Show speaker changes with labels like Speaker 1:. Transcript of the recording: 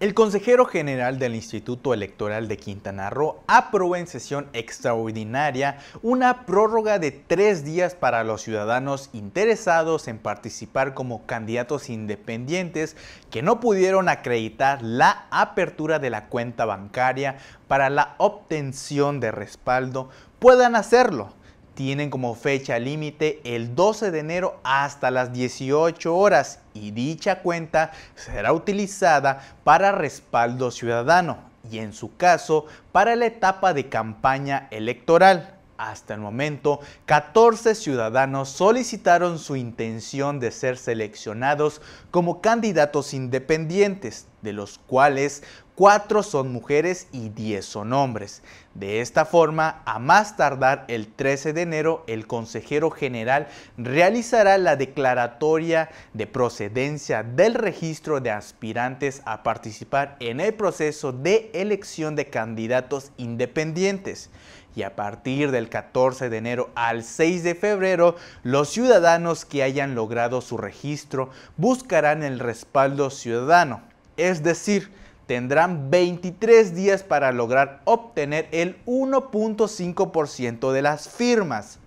Speaker 1: El consejero general del Instituto Electoral de Quintana Roo aprobó en sesión extraordinaria una prórroga de tres días para los ciudadanos interesados en participar como candidatos independientes que no pudieron acreditar la apertura de la cuenta bancaria para la obtención de respaldo puedan hacerlo tienen como fecha límite el 12 de enero hasta las 18 horas y dicha cuenta será utilizada para respaldo ciudadano y en su caso para la etapa de campaña electoral. Hasta el momento, 14 ciudadanos solicitaron su intención de ser seleccionados como candidatos independientes, de los cuales 4 son mujeres y 10 son hombres. De esta forma, a más tardar el 13 de enero, el consejero general realizará la declaratoria de procedencia del registro de aspirantes a participar en el proceso de elección de candidatos independientes y a partir del 14 de enero al 6 de febrero, los ciudadanos que hayan logrado su registro buscarán el respaldo ciudadano, es decir, tendrán 23 días para lograr obtener el 1.5% de las firmas.